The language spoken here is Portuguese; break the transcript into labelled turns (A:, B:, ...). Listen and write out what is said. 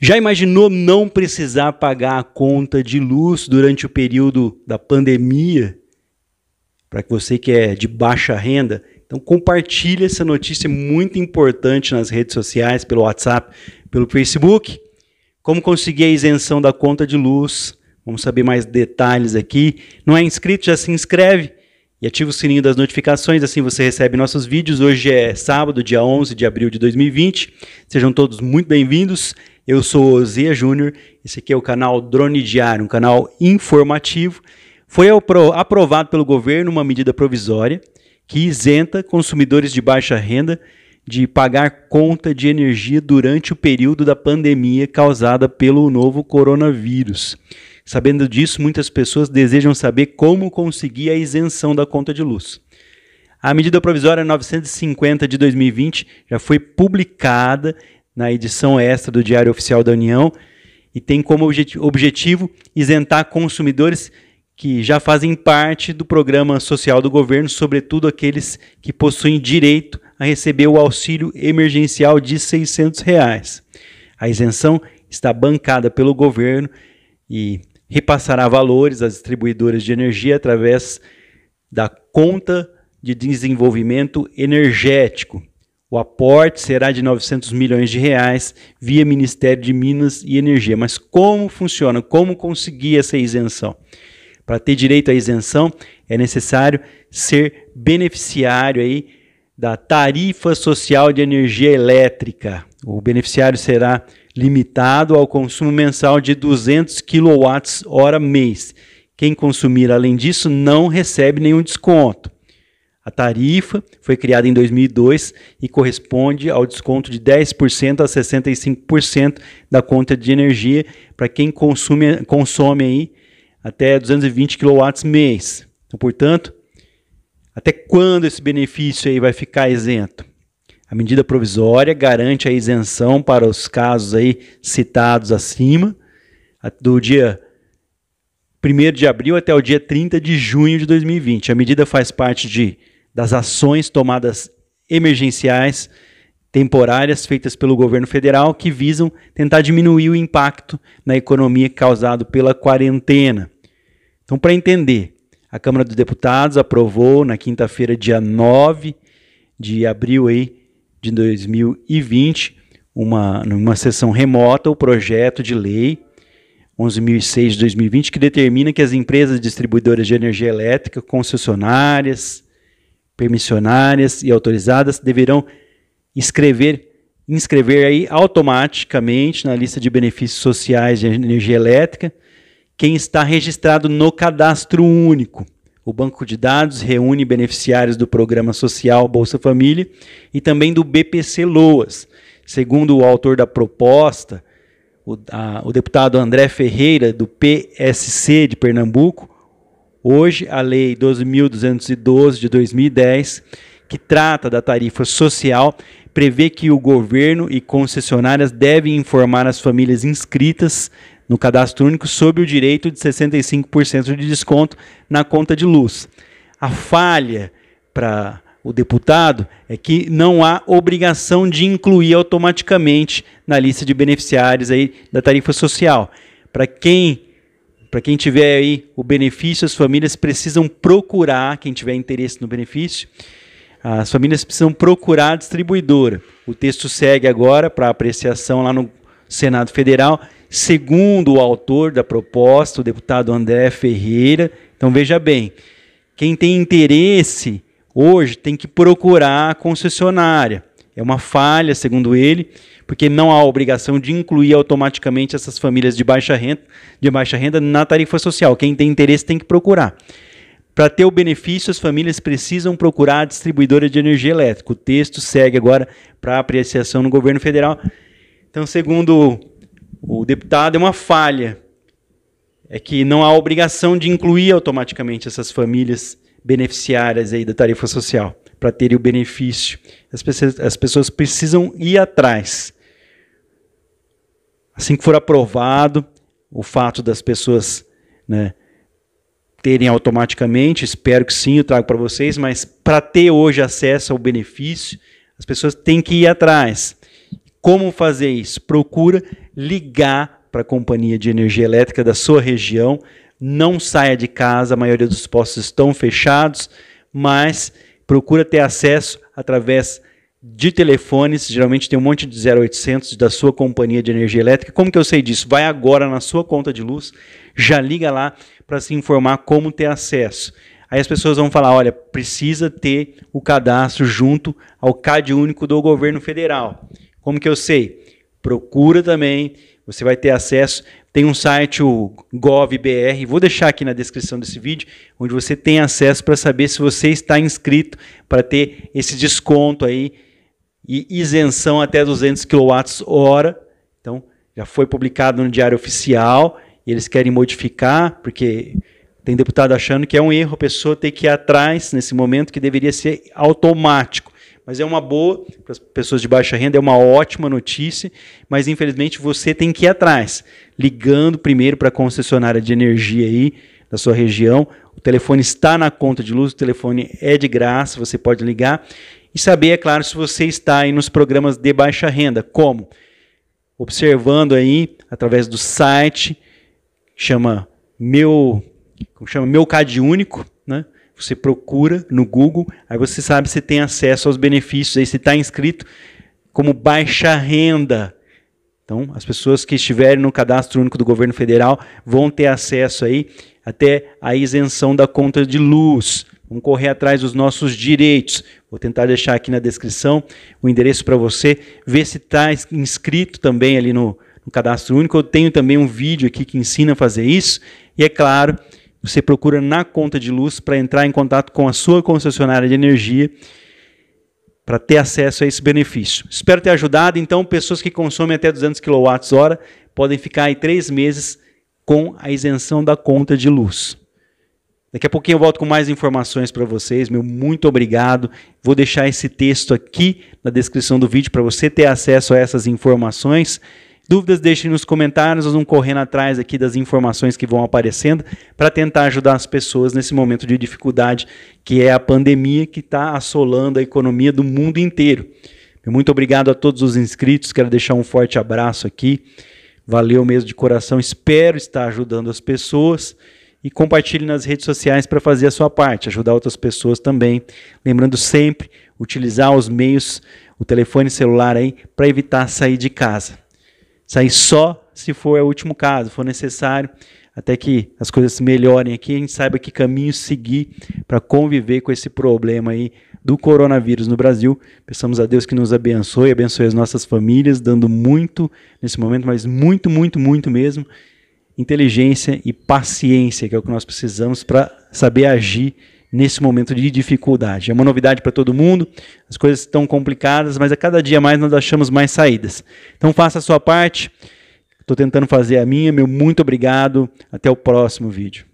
A: Já imaginou não precisar pagar a conta de luz durante o período da pandemia? Para que você que é de baixa renda, então compartilhe essa notícia muito importante nas redes sociais, pelo WhatsApp, pelo Facebook. Como conseguir a isenção da conta de luz? Vamos saber mais detalhes aqui. Não é inscrito? Já se inscreve e ativa o sininho das notificações, assim você recebe nossos vídeos. Hoje é sábado, dia 11 de abril de 2020. Sejam todos muito bem-vindos. Eu sou Zia Júnior, esse aqui é o canal Drone Diário, um canal informativo. Foi aprovado pelo governo uma medida provisória que isenta consumidores de baixa renda de pagar conta de energia durante o período da pandemia causada pelo novo coronavírus. Sabendo disso, muitas pessoas desejam saber como conseguir a isenção da conta de luz. A medida provisória 950 de 2020 já foi publicada na edição extra do Diário Oficial da União e tem como objet objetivo isentar consumidores que já fazem parte do programa social do governo, sobretudo aqueles que possuem direito a receber o auxílio emergencial de R$ 600. Reais. A isenção está bancada pelo governo e repassará valores às distribuidoras de energia através da conta de desenvolvimento energético, o aporte será de 900 milhões de reais via Ministério de Minas e Energia. Mas como funciona? Como conseguir essa isenção? Para ter direito à isenção, é necessário ser beneficiário aí da tarifa social de energia elétrica. O beneficiário será limitado ao consumo mensal de 200 kWh mês. Quem consumir além disso não recebe nenhum desconto. A tarifa foi criada em 2002 e corresponde ao desconto de 10% a 65% da conta de energia para quem consome, consome aí até 220 kW mês. Então, portanto, até quando esse benefício aí vai ficar isento? A medida provisória garante a isenção para os casos aí citados acima, do dia 1 de abril até o dia 30 de junho de 2020. A medida faz parte de das ações tomadas emergenciais temporárias feitas pelo governo federal que visam tentar diminuir o impacto na economia causado pela quarentena. Então, para entender, a Câmara dos Deputados aprovou na quinta-feira, dia 9 de abril aí, de 2020, uma, numa sessão remota, o projeto de lei 11.006 de 2020, que determina que as empresas distribuidoras de energia elétrica, concessionárias, permissionárias e autorizadas deverão escrever, inscrever aí automaticamente na lista de benefícios sociais de energia elétrica quem está registrado no cadastro único. O banco de dados reúne beneficiários do programa social Bolsa Família e também do BPC Loas. Segundo o autor da proposta, o, a, o deputado André Ferreira, do PSC de Pernambuco, Hoje, a Lei 12.212 de 2010, que trata da tarifa social, prevê que o governo e concessionárias devem informar as famílias inscritas no cadastro único sobre o direito de 65% de desconto na conta de luz. A falha para o deputado é que não há obrigação de incluir automaticamente na lista de beneficiários aí da tarifa social. Para quem para quem tiver aí o benefício, as famílias precisam procurar, quem tiver interesse no benefício, as famílias precisam procurar a distribuidora. O texto segue agora para apreciação lá no Senado Federal, segundo o autor da proposta, o deputado André Ferreira. Então veja bem, quem tem interesse hoje tem que procurar a concessionária. É uma falha, segundo ele, porque não há obrigação de incluir automaticamente essas famílias de baixa renda, de baixa renda na tarifa social. Quem tem interesse tem que procurar. Para ter o benefício, as famílias precisam procurar a distribuidora de energia elétrica. O texto segue agora para apreciação no governo federal. Então, segundo o deputado, é uma falha. É que não há obrigação de incluir automaticamente essas famílias beneficiárias aí da tarifa social para terem o benefício. As pessoas, as pessoas precisam ir atrás. Assim que for aprovado o fato das pessoas né, terem automaticamente, espero que sim, eu trago para vocês, mas para ter hoje acesso ao benefício, as pessoas têm que ir atrás. Como fazer isso? Procura ligar para a companhia de energia elétrica da sua região. Não saia de casa, a maioria dos postos estão fechados, mas procura ter acesso através de telefones, geralmente tem um monte de 0800 da sua companhia de energia elétrica. Como que eu sei disso? Vai agora na sua conta de luz, já liga lá para se informar como ter acesso. Aí as pessoas vão falar, olha, precisa ter o cadastro junto ao CAD único do governo federal. Como que eu sei? procura também, você vai ter acesso. Tem um site, o GovBR, vou deixar aqui na descrição desse vídeo, onde você tem acesso para saber se você está inscrito para ter esse desconto aí e isenção até 200 kWh. Então, já foi publicado no Diário Oficial e eles querem modificar, porque tem deputado achando que é um erro a pessoa ter que ir atrás nesse momento que deveria ser automático. Mas é uma boa, para as pessoas de baixa renda, é uma ótima notícia, mas infelizmente você tem que ir atrás, ligando primeiro para a concessionária de energia aí da sua região. O telefone está na conta de luz, o telefone é de graça, você pode ligar. E saber, é claro, se você está aí nos programas de baixa renda, como? Observando aí através do site, chama meu, como chama meu Cade Único, você procura no Google, aí você sabe se tem acesso aos benefícios, aí se está inscrito como baixa renda. Então, as pessoas que estiverem no cadastro único do governo federal vão ter acesso aí até a isenção da conta de luz. Vamos correr atrás dos nossos direitos. Vou tentar deixar aqui na descrição o endereço para você ver se está inscrito também ali no, no cadastro único. Eu tenho também um vídeo aqui que ensina a fazer isso. E é claro você procura na conta de luz para entrar em contato com a sua concessionária de energia para ter acesso a esse benefício. Espero ter ajudado. Então, pessoas que consomem até 200 kWh podem ficar aí três meses com a isenção da conta de luz. Daqui a pouquinho eu volto com mais informações para vocês. Meu muito obrigado. Vou deixar esse texto aqui na descrição do vídeo para você ter acesso a essas informações. Dúvidas deixem nos comentários, nós vamos correndo atrás aqui das informações que vão aparecendo para tentar ajudar as pessoas nesse momento de dificuldade que é a pandemia que está assolando a economia do mundo inteiro. Muito obrigado a todos os inscritos, quero deixar um forte abraço aqui. Valeu mesmo de coração, espero estar ajudando as pessoas e compartilhe nas redes sociais para fazer a sua parte, ajudar outras pessoas também. Lembrando sempre, utilizar os meios, o telefone celular aí, para evitar sair de casa sair só se for o último caso, for necessário, até que as coisas se melhorem aqui, a gente saiba que caminho seguir para conviver com esse problema aí do coronavírus no Brasil. Peçamos a Deus que nos abençoe, abençoe as nossas famílias, dando muito nesse momento, mas muito, muito, muito mesmo inteligência e paciência, que é o que nós precisamos para saber agir nesse momento de dificuldade. É uma novidade para todo mundo, as coisas estão complicadas, mas a cada dia mais nós achamos mais saídas. Então faça a sua parte, estou tentando fazer a minha, meu muito obrigado, até o próximo vídeo.